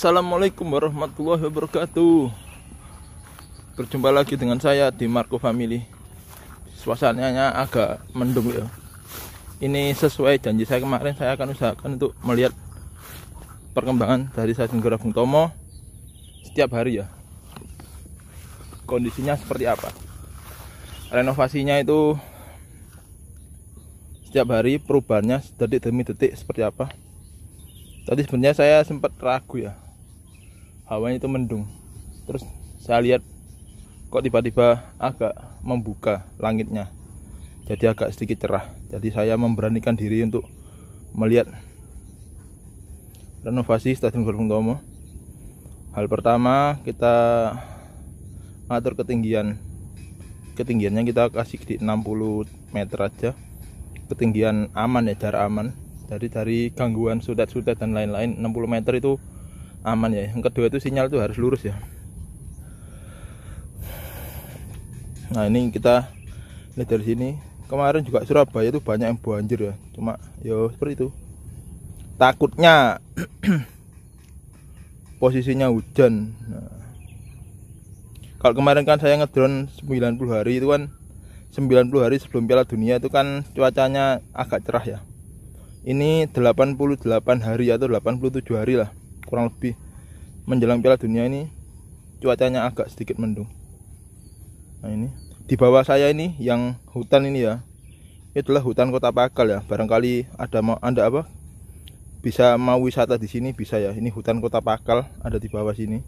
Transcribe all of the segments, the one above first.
Assalamualaikum warahmatullahi wabarakatuh Berjumpa lagi dengan saya di Marco Family Suasananya agak mendung ya Ini sesuai janji saya kemarin Saya akan usahakan untuk melihat Perkembangan dari Sajen Bung Tomo Setiap hari ya Kondisinya seperti apa Renovasinya itu Setiap hari perubahannya detik demi detik seperti apa tadi sebenarnya saya sempat ragu ya hawanya itu mendung terus saya lihat kok tiba-tiba agak membuka langitnya jadi agak sedikit cerah jadi saya memberanikan diri untuk melihat renovasi Stadion Gelung Tomo hal pertama kita atur ketinggian ketinggiannya kita kasih di 60 meter aja ketinggian aman ya jarak aman jadi dari gangguan sudut-sudut dan lain-lain 60 meter itu aman ya yang kedua itu sinyal itu harus lurus ya nah ini kita lihat dari sini kemarin juga Surabaya itu banyak yang banjir ya cuma ya seperti itu takutnya posisinya hujan nah, kalau kemarin kan saya ngedron 90 hari itu kan 90 hari sebelum Piala Dunia itu kan cuacanya agak cerah ya ini 88 hari atau 87 hari lah kurang lebih menjelang Piala Dunia ini cuacanya agak sedikit mendung. Nah ini di bawah saya ini yang hutan ini ya, itulah hutan kota Pakal ya. Barangkali ada mau anda apa bisa mau wisata di sini bisa ya. Ini hutan kota Pakal ada di bawah sini.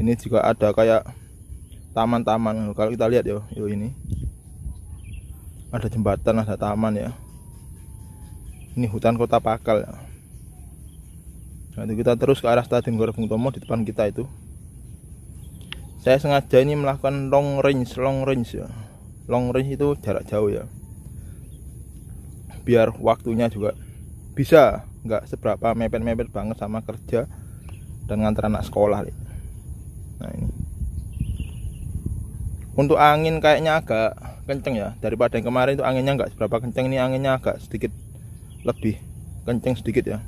Ini juga ada kayak taman-taman. Kalau kita lihat ya, yo ini ada jembatan, ada taman ya. Ini hutan kota Pakal ya. Nanti kita terus ke arah Stadion Gelora Bung Tomo di depan kita itu. Saya sengaja ini melakukan long range, long range ya. Long range itu jarak jauh ya. Biar waktunya juga bisa nggak seberapa mepet-mepet banget sama kerja dan ngantar anak sekolah. Nah ini. Untuk angin kayaknya agak kenceng ya daripada yang kemarin itu anginnya nggak seberapa kenceng ini anginnya agak sedikit lebih kenceng sedikit ya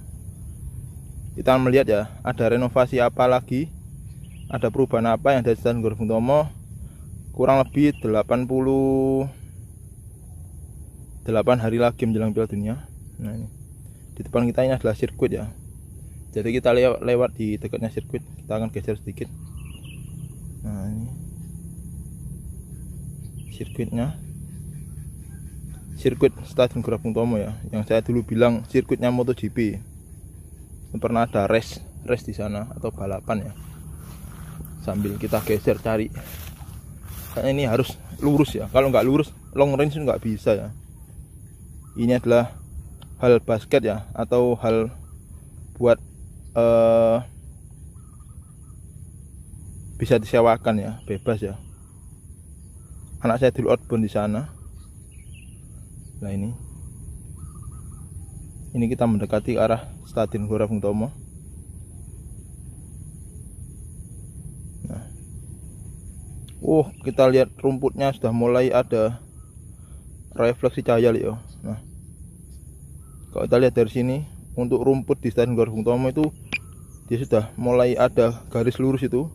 kita melihat ya ada renovasi apa lagi ada perubahan apa yang dari Stasiun Gor Tomo kurang lebih 80 8 hari lagi menjelang Piala Dunia nah ini di depan kita ini adalah sirkuit ya jadi kita lewat, lewat di dekatnya sirkuit kita akan geser sedikit nah ini sirkuitnya sirkuit Stadion Gorbung Tomo ya yang saya dulu bilang sirkuitnya MotoGP pernah ada race race di sana atau balapan ya sambil kita geser cari karena ini harus lurus ya kalau nggak lurus long range nggak bisa ya ini adalah hal basket ya atau hal buat uh, bisa disewakan ya bebas ya anak saya dulu outbound di sana nah ini ini kita mendekati arah Stadion Gelora Bung Tomo nah. uh kita lihat rumputnya sudah mulai ada refleksi cahaya ya nah kalau kita lihat dari sini untuk rumput di Stadion Gelora Bung Tomo itu dia sudah mulai ada garis lurus itu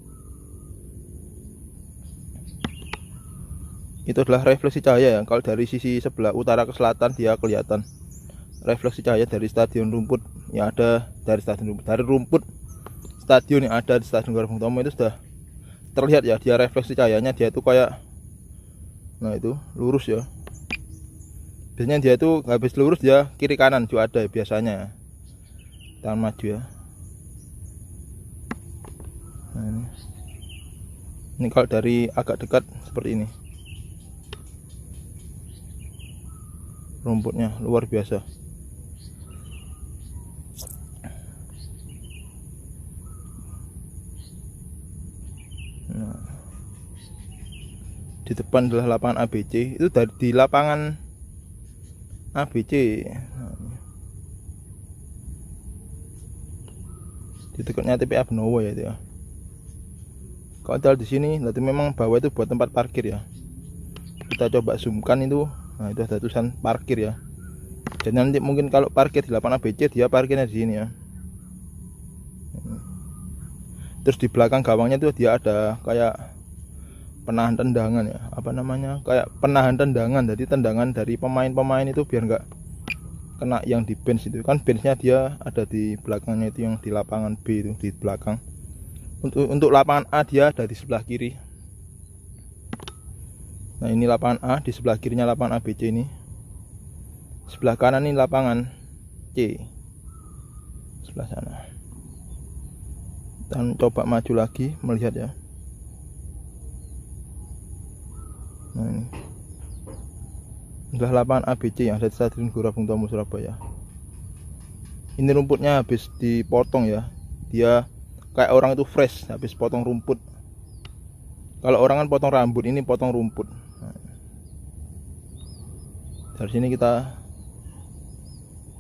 itu adalah refleksi cahaya yang kalau dari sisi sebelah utara ke selatan dia kelihatan refleksi cahaya dari stadion rumput yang ada dari stadion rumput dari rumput stadion yang ada di stadion Gelora Bung Tomo itu sudah terlihat ya dia refleksi cahayanya dia itu kayak nah itu lurus ya biasanya dia itu habis lurus ya kiri kanan juga ada ya, biasanya tangan maju ya nah, ini. ini kalau dari agak dekat seperti ini rumputnya luar biasa depan adalah lapangan ABC itu dari di lapangan ABC di dekatnya TPA Benowo ya dia ya kalau tinggal di sini nanti memang bawah itu buat tempat parkir ya kita coba zoomkan itu nah itu ada tulisan parkir ya jadi nanti mungkin kalau parkir di lapangan ABC dia parkirnya di sini ya terus di belakang gawangnya itu dia ada kayak penahan tendangan ya apa namanya kayak penahan tendangan jadi tendangan dari pemain-pemain itu biar nggak kena yang di bench itu kan benchnya dia ada di belakangnya itu yang di lapangan B itu di belakang untuk untuk lapangan A dia ada di sebelah kiri nah ini lapangan A di sebelah kirinya lapangan ABC ini sebelah kanan ini lapangan C sebelah sana dan coba maju lagi melihat ya nah ini Sudah lapangan ABC yang ada di Stadion Gelora Bung Tomo Surabaya ini rumputnya habis dipotong ya dia kayak orang itu fresh habis potong rumput kalau orang kan potong rambut ini potong rumput nah. dari sini kita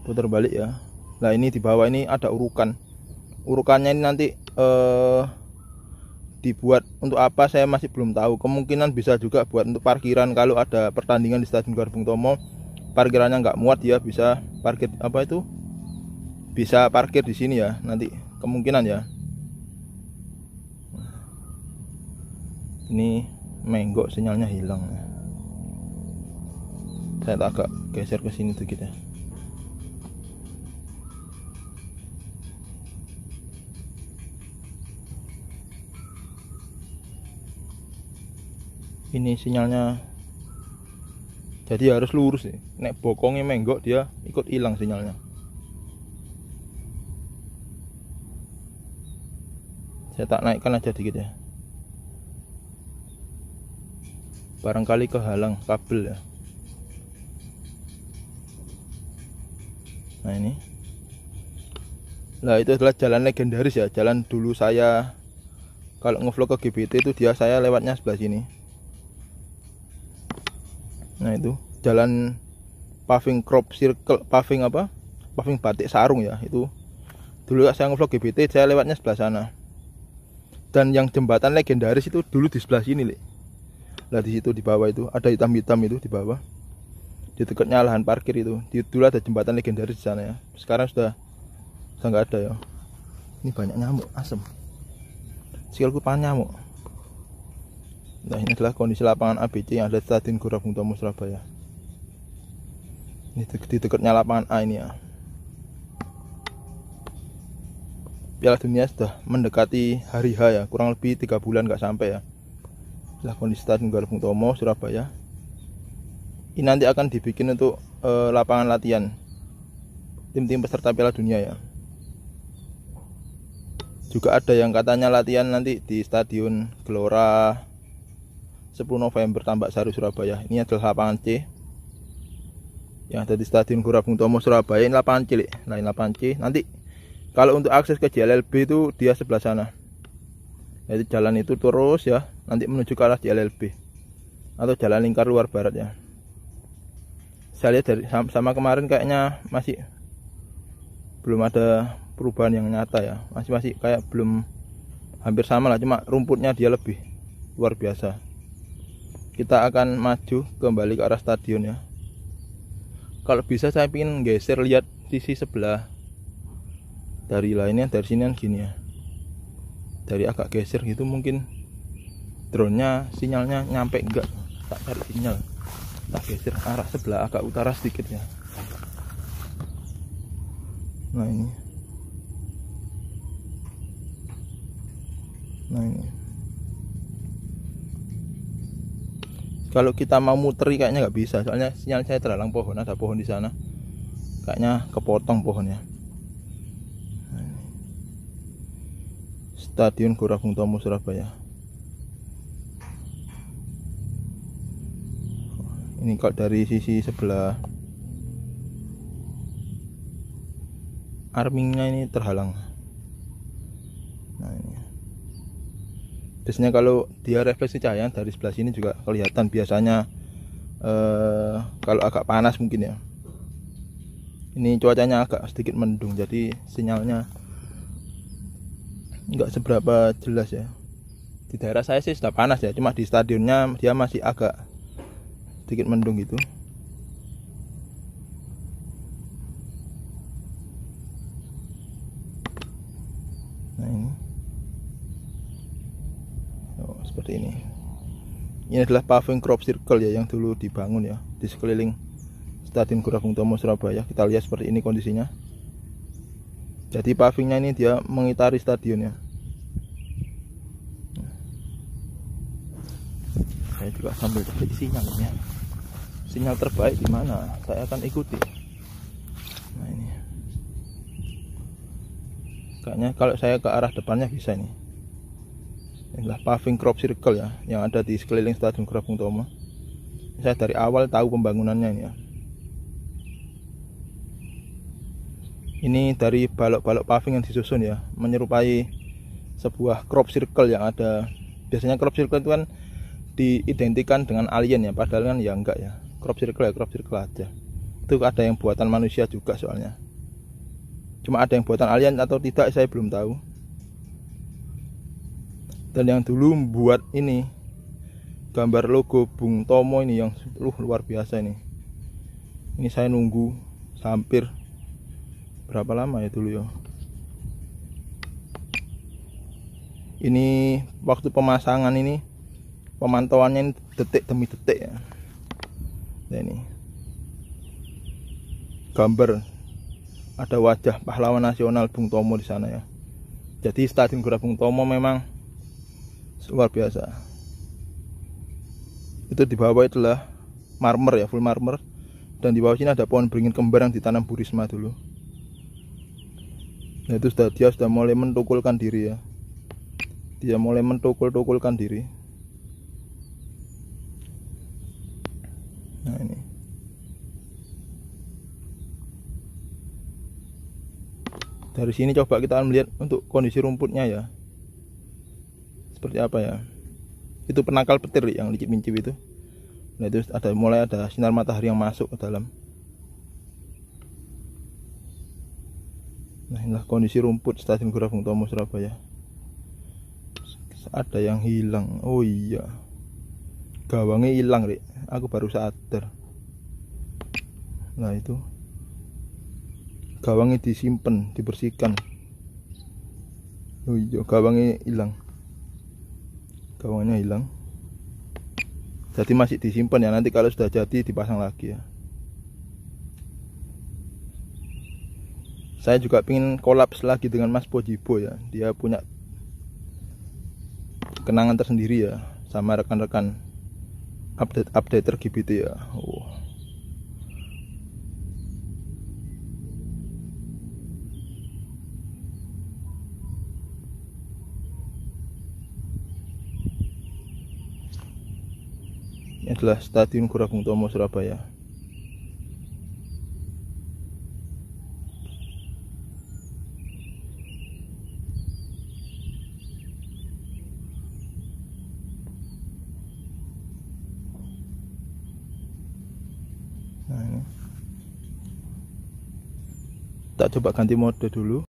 putar balik ya nah ini di bawah ini ada urukan urukannya ini nanti eh, dibuat untuk apa saya masih belum tahu kemungkinan bisa juga buat untuk parkiran kalau ada pertandingan di Stadion Garbung Tomo parkirannya nggak muat ya bisa parkir apa itu bisa parkir di sini ya nanti kemungkinan ya ini menggok sinyalnya hilang saya agak geser ke sini tuh ya ini sinyalnya jadi harus lurus nih nek bokongnya menggok dia ikut hilang sinyalnya saya tak naikkan aja dikit ya barangkali kehalang kabel ya nah ini nah itu adalah jalan legendaris ya jalan dulu saya kalau ngevlog ke GBT itu dia saya lewatnya sebelah sini nah itu jalan paving crop circle paving apa paving batik sarung ya itu dulu saya ngevlog GBT saya lewatnya sebelah sana dan yang jembatan legendaris itu dulu di sebelah sini Lek. lah di situ di bawah itu ada hitam-hitam itu di bawah di dekatnya lahan parkir itu di dulu ada jembatan legendaris di sana ya sekarang sudah sudah nggak ada ya ini banyak nyamuk asem sikalku panjang nyamuk Nah ini adalah kondisi lapangan ABC yang ada di Stadion Gora Bung Tomo Surabaya. Ini di dekatnya lapangan A ini ya. Piala Dunia sudah mendekati hari H ya, kurang lebih tiga bulan nggak sampai ya. Nah kondisi Stadion Gora Bung Tomo Surabaya. Ini nanti akan dibikin untuk e, lapangan latihan tim-tim peserta Piala Dunia ya. Juga ada yang katanya latihan nanti di Stadion Gelora 10 November Tambak Sari Surabaya. Ini adalah lapangan C yang ada di Stadion Gelora Bung Tomo Surabaya. Ini lapangan C, lain nah, lapangan C. Nanti kalau untuk akses ke JLLB itu dia sebelah sana. Jadi jalan itu terus ya, nanti menuju ke arah JLLB atau jalan lingkar luar barat ya. Saya lihat dari sama kemarin kayaknya masih belum ada perubahan yang nyata ya masih masih kayak belum hampir sama lah cuma rumputnya dia lebih luar biasa kita akan maju kembali ke arah stadion ya kalau bisa saya ingin geser lihat sisi sebelah dari lainnya dari sinian gini ya dari agak geser gitu mungkin drone nya sinyalnya nyampe enggak tak cari sinyal tak geser arah sebelah agak utara sedikit ya nah ini nah ini kalau kita mau muteri kayaknya nggak bisa soalnya sinyal saya terhalang pohon ada pohon di sana kayaknya kepotong pohonnya Stadion Gora Bung Tomo Surabaya ini kok dari sisi sebelah armingnya ini terhalang biasanya kalau dia refleksi cahaya dari sebelah sini juga kelihatan biasanya eh, kalau agak panas mungkin ya ini cuacanya agak sedikit mendung jadi sinyalnya enggak seberapa jelas ya di daerah saya sih sudah panas ya cuma di stadionnya dia masih agak sedikit mendung gitu seperti ini ini adalah paving crop circle ya yang dulu dibangun ya di sekeliling Stadion Gelora Bung Tomo Surabaya kita lihat seperti ini kondisinya jadi pavingnya ini dia mengitari stadionnya saya juga sambil cari sinyalnya sinyal terbaik di mana saya akan ikuti nah ini kayaknya kalau saya ke arah depannya bisa nih inilah paving crop circle ya yang ada di sekeliling Stadion Gelora Bung Tomo saya dari awal tahu pembangunannya ini ya ini dari balok-balok paving yang disusun ya menyerupai sebuah crop circle yang ada biasanya crop circle itu kan diidentikan dengan alien ya padahal kan ya enggak ya crop circle ya crop circle aja itu ada yang buatan manusia juga soalnya cuma ada yang buatan alien atau tidak saya belum tahu dan yang dulu buat ini gambar logo Bung Tomo ini yang uh, luar biasa ini ini saya nunggu hampir berapa lama ya dulu ya ini waktu pemasangan ini pemantauannya ini detik demi detik ya nah ini gambar ada wajah pahlawan nasional Bung Tomo di sana ya jadi Stadion Gelora Bung Tomo memang luar biasa itu di bawah itulah marmer ya full marmer dan di bawah sini ada pohon beringin kembar yang ditanam burisma dulu nah itu sudah dia sudah mulai mentukulkan diri ya dia mulai mentukul-tukulkan diri nah ini dari sini coba kita melihat untuk kondisi rumputnya ya seperti apa ya itu penangkal petir yang licip mincip itu nah itu ada mulai ada sinar matahari yang masuk ke dalam nah inilah kondisi rumput stasiun Gura Bung Tomo Surabaya ada yang hilang oh iya gawangnya hilang rek aku baru sadar nah itu gawangnya disimpan dibersihkan oh iya gawangnya hilang bawahnya hilang jadi masih disimpan ya nanti kalau sudah jadi dipasang lagi ya saya juga ingin kolaps lagi dengan Mas Pojibo ya dia punya kenangan tersendiri ya sama rekan-rekan update update tergibit ya oh. adalah Stadion untuk Bung Tomo Surabaya. Nah, ini. tak coba ganti mode dulu.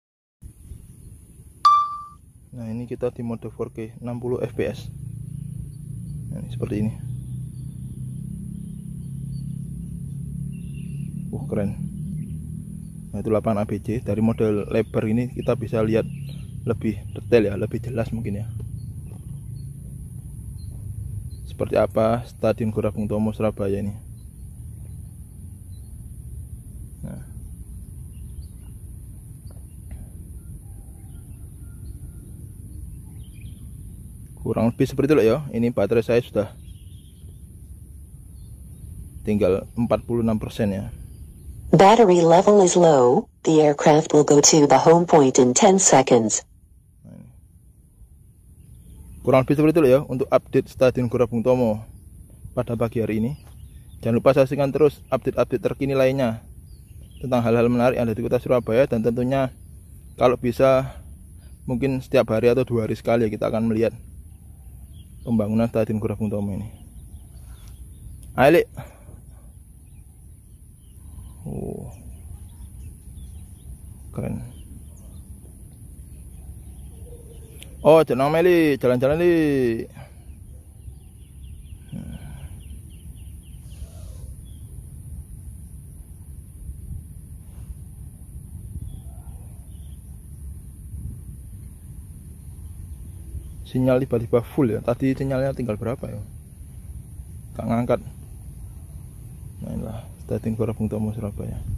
Nah, ini kita di mode 4K 60 fps. Nah, ini seperti ini. Wah keren. Nah itu lapangan ABC dari model lebar ini kita bisa lihat lebih detail ya, lebih jelas mungkin ya. Seperti apa Stadion Gora Bung Tomo Surabaya ini. Nah. Kurang lebih seperti itu loh ya. Ini baterai saya sudah tinggal 46% ya. Battery level is low. The aircraft will go to the home point in 10 seconds. Kurang lebih seperti itu ya untuk update Stadion Gelora Bung Tomo pada pagi hari ini. Jangan lupa saksikan terus update-update terkini lainnya tentang hal-hal menarik yang ada di kota Surabaya dan tentunya kalau bisa mungkin setiap hari atau dua hari sekali ya kita akan melihat pembangunan Stadion Gelora Bung Tomo ini. Ayo, nah, oh keren oh tenang Meli jalan-jalan li sinyal tiba-tiba full ya tadi sinyalnya tinggal berapa ya Kak ngangkat Stating Kora Bung Tomo Surabaya